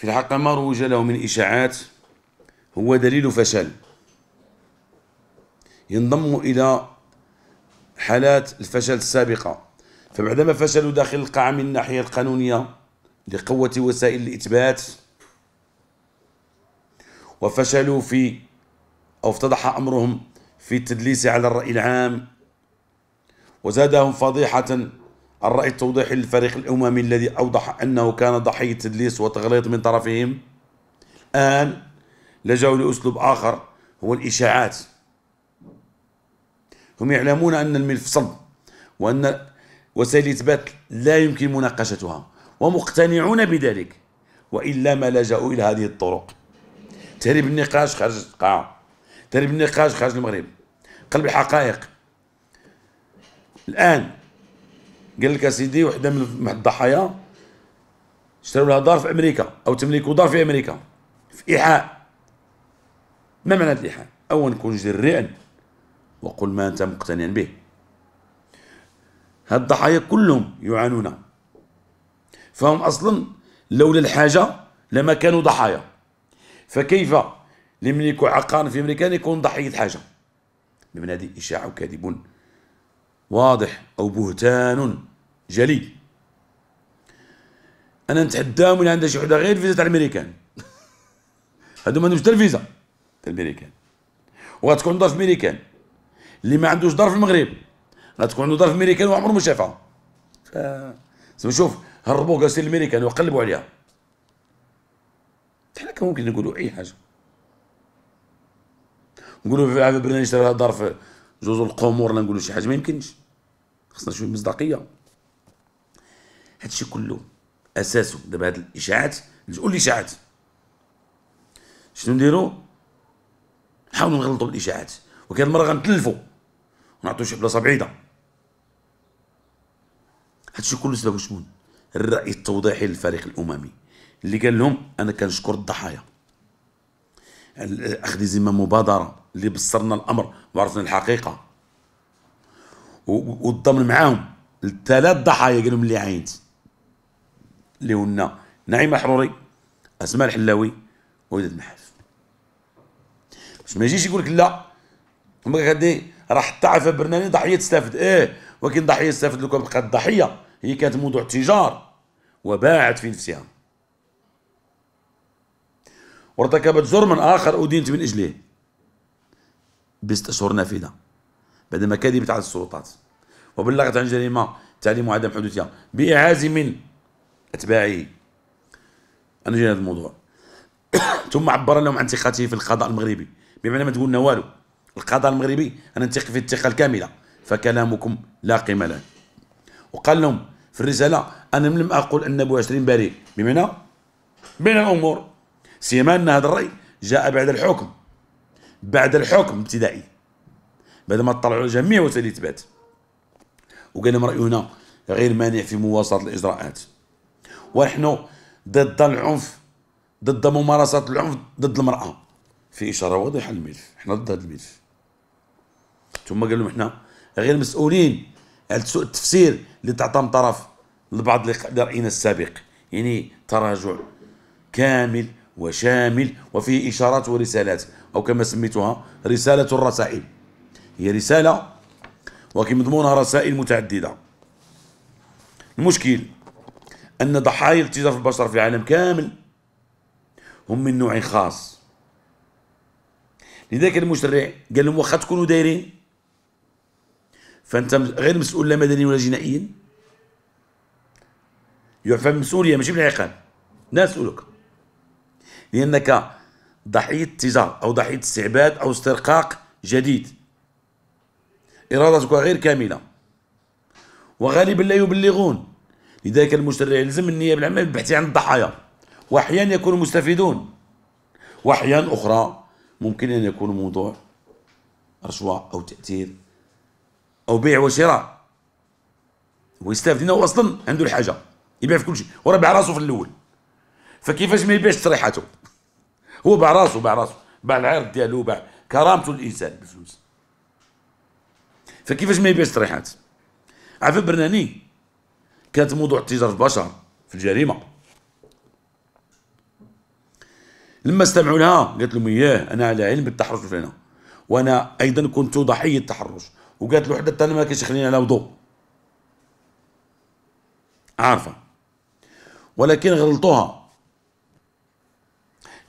في الحقيقة ما روج له من إشاعات هو دليل فشل ينضم إلى حالات الفشل السابقة فبعدما فشلوا داخل القاعة من الناحية القانونية لقوة وسائل الإثبات وفشلوا في أو افتضح أمرهم في التدليس على الرأي العام وزادهم فضيحة الرأي التوضيحي للفريق الأممي الذي أوضح أنه كان ضحية تدليس وتغليط من طرفهم الآن لجأوا لأسلوب آخر هو الإشاعات هم يعلمون أن الملف صلب وأن وسائل الإثبات لا يمكن مناقشتها ومقتنعون بذلك وإلا ما لجأوا إلى هذه الطرق تهريب النقاش خارج القاعة تهريب النقاش خارج المغرب قلب الحقائق الآن قال لك اسيدي وحده من الضحايا اشتروا لها دار في امريكا او تملكوا دار في امريكا في ايحاء ما معنى الايحاء اولا كن جريئا وقل ما انت مقتنع به هاد الضحايا كلهم يعانون فهم اصلا لولا الحاجه لما كانوا ضحايا فكيف يملك عقار في امريكا يكون ضحيه حاجه بمن هذه اشاعه كاذب واضح او بهتان جليل انا نتحداهم من عندها شي وحده غير فيزا تاع الميريكان هادو ما عندهمش حتى الفيزا تاع الميريكان وغتكون ضرف ميريكان اللي ما عندوش دار في المغرب غتكون عنده دار في الميريكان وعمره ما شافها ف شوف هربوا قاسين الميريكان وقلبوا عليها حنا كان ممكن نقولوا اي حاجه نقولوا في هذا البرنامج دار في جزر القمور ولا نقولوا شي حاجه ما يمكنش خصنا شويه مصداقيه هادشي كله اساسه دابا هاد الاشاعات تقول للاشاعات شنو نديرو نحاولوا نغلطوا بالاشاعات وكان المره غنتلفوا ونعطيو شي بلاصه بعيده هادشي كله سبب شمون الراي التوضيحي للفريق الاممي اللي قال لهم انا كنشكر الضحايا اخذ زمام مبادره اللي بصرنا الامر وعرفنا الحقيقه والضمن معاهم الثلاث ضحايا قال لهم اللي عينت اللي هن نعيمه حروري اسماء الحلاوي وداد النحاس باش ما يجيش يقول لك لا هما غادي راه حتى عفا برنامج ضحيه تستافد ايه ولكن ضحيه تستافد لو كان بقات ضحيه هي كانت موضوع تجار وباعت في نفسها وارتكبت جرما اخر ادينت من اجله بست اشهر نافذه بعدما كذبت على السلطات وبلغت عن جريمه تعليم عدم حدوثها باعاز من أتباعه أنا جاي هذا الموضوع ثم عبر لهم عن ثقته في القضاء المغربي بمعنى ما تقولنا والو القضاء المغربي أنا نثق فيه الثقة الكاملة فكلامكم لا قيمة له وقال لهم في الرسالة أنا لم أقل أن أبو عشرين بريء بمعنى بين الأمور سيما أن هذا الرأي جاء بعد الحكم بعد الحكم ابتدائي بعد ما اطلعوا جميع وسائل الاثبات وقال لهم راينا غير مانع في مواصله الاجراءات ونحن ضد العنف ضد ممارسة العنف ضد المرأة في إشارة واضحة للملف احنا ضد هذا الملف ثم قال لهم احنا غير مسؤولين على سوء التفسير اللي تعطى من طرف لبعض رأينا السابق يعني تراجع كامل وشامل وفيه إشارات ورسالات أو كما سميتها رسالة الرسائل هي رسالة وكي مضمونها رسائل متعددة المشكل أن ضحايا التزاف في البشر في العالم كامل هم من نوع خاص لذلك المشرع قال لهم واخا تكونوا دايرين فأنت غير مسؤول لا مدني ولا جنائيا يعفى بالمسؤولية ماشي بالعقاب لا أسألك لأنك ضحية تجار أو ضحية استعباد أو استرقاق جديد إرادتك غير كاملة وغالبا لا يبلغون لذلك المشتري يلزم النية بالعمل بحثي عن الضحايا وأحيانا يكونوا مستفيدون وأحيانا أخرى ممكن أن يكون موضوع رشوة أو تأثير أو بيع وشراء ويستافد هو أصلا عنده الحاجة يبيع في كل شيء هو باع راسه في الأول فكيفاش ما يبيعش تصريحاته هو باع راسه باع راسه باع العرض ديالو باع كرامته الإنسان بالفلوس فكيفاش ما يبيعش تصريحات عفوا برناني كانت موضوع التجارة البشر في الجريمه لما استمعوا لها قالت لهم اياه انا على علم بالتحرش فينا وانا ايضا كنت ضحيه التحرش وقالت له حتى انا ما كاينش يخليني على وضوء عارفه ولكن غلطوها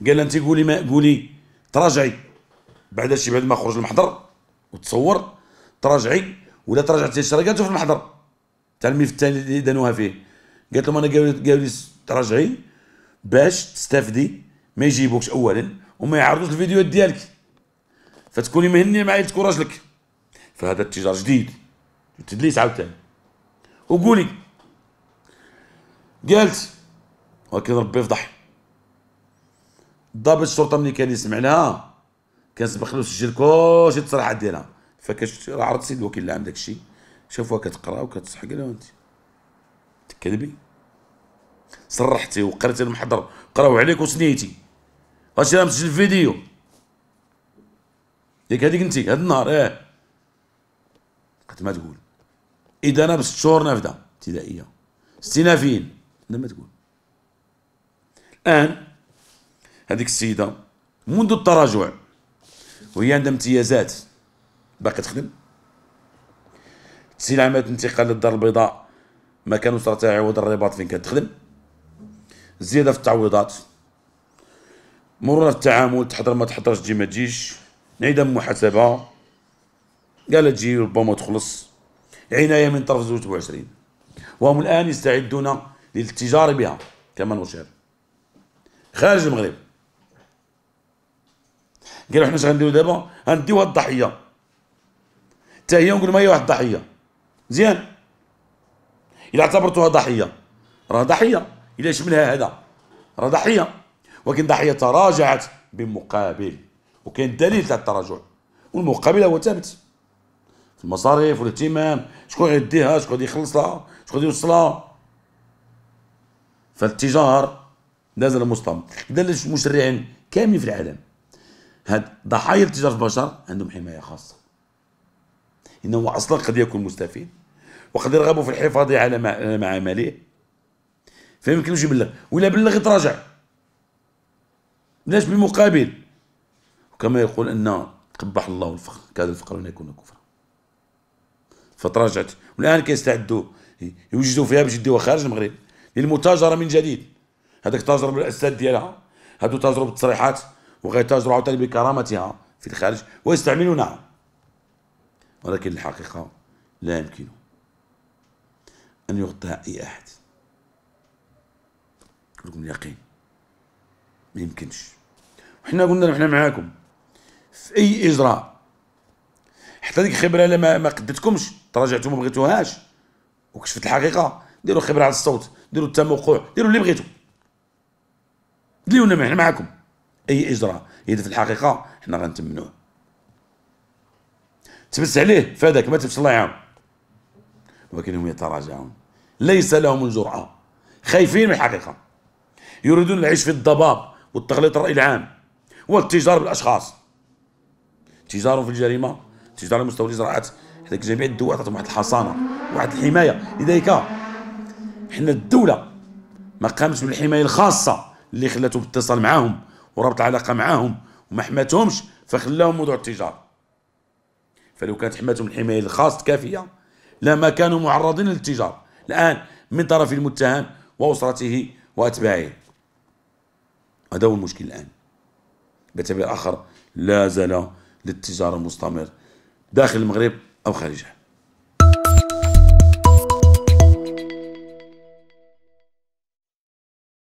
قال انت قولي ما قولي تراجعي بعد شي بعد ما خرج المحضر وتصور تراجعي ولا تراجعتي شرقاته في المحضر تاع الملف الثاني اللي دانوها فيه قالت لهم انا قالوا لي تراجعي باش تستافدي ما يجيبوكش اولا وما يعرضوش الفيديوهات ديالك فتكوني مهني مع عائلتك وراجلك فهذا اتجار جديد التدليس عاوتاني وقولي قالت ولكن ربي فضح ضابط الشرطه ملي كان يسمع لها كان سبق له سجل كلشي التصريحات ديالها فكاش راه عرض سيد الوكيل عندك الشيء شافوها كتقرا وكتصحق لها انت تكذبي صرحتي وقريتي المحضر قراو عليك وسنيتي هادشي راه مسجل فيديو ياك هذيك انت هاد النهار اه قد ما تقول اذا انا بست شهور نافذه ابتدائيه فين لا ما تقول الان هذيك السيده منذ التراجع وهي عندها امتيازات باقي تخدم سلامات انتقال للدار البيضاء ما كانوا صرات عوض الرباط فين كتخدم زيادة في التعويضات مرونة في التعامل تحضر ما تحضرش تجي ما تجيش انعدام محاسبة قال تجي ربما تخلص عناية من طرف زوج 27 وهم الآن يستعدون للتجار بها كما نشير خارج المغرب قالوا حنا اش غنديروا دابا غنديوها الضحيه حتى هي نقول ما هي واحد الضحيه مزيان الا اعتبرتها ضحيه راه ضحيه الا شملها هذا راه ضحيه ولكن ضحيه تراجعت بمقابل وكاين دليل تاع التراجع والمقابل هو ثابت في المصاريف والاهتمام شكون غيديها شكون غادي يخلص لها شكون غادي يوصلها فالتجار نازل مستمر اذا المشرعين كاملين في العالم هاد ضحايا التجار البشر عندهم حمايه خاصه انه اصلا قد يكون مستفيد وقد يرغب في الحفاظ على مع عمله فما يمكنوش يبلغ ولا بلغ يتراجع بلاش بمقابل وكما يقول ان قبح الله الفقر كاد الفقر ان يكون كفرا فتراجعت والان كيستعدوا يوجدوا فيها باش يديوها خارج المغرب للمتاجره من جديد هذاك تاجر بالاسد ديالها هادو تاجروا بالتصريحات وغيتاجروا عاوتاني بكرامتها في الخارج ويستعملونها ولكن الحقيقه لا يمكنه أن يغطيها أي أحد لكم اليقين ما يمكنش وحنا قلنا احنا حنا معاكم في أي إجراء حتى ديك الخبرة لما ما قدتكمش تراجعتوا ما بغيتوهاش وكشفت الحقيقة ديروا خبرة على الصوت ديروا التموقع ديروا اللي بغيتوا ديونا حنا معاكم أي إجراء إذا في الحقيقة حنا غنتمنوه تبس عليه فادك ما تبس الله يعاون ولكنهم يتراجعون ليس لهم الجرأة خايفين من الحقيقة يريدون العيش في الضباب والتغليط الرأي العام والتجار بالأشخاص تجارهم في الجريمة تجار مستوى الإجراءات حيت جميع الدول عطاتهم واحد الحصانة واحد الحماية لذلك حنا الدولة ما قامتش بالحماية الخاصة اللي خلاته باتصال معاهم وربط علاقة معاهم وما حماتهمش فخلاهم موضوع التجارة فلو كانت حماتهم الحماية الخاصة كافية لما كانوا معرضين للتجار الآن من طرف المتهم وأسرته وأتباعه هذا هو المشكل الآن بتعبير آخر لا زال للتجارة مستمر داخل المغرب أو خارجه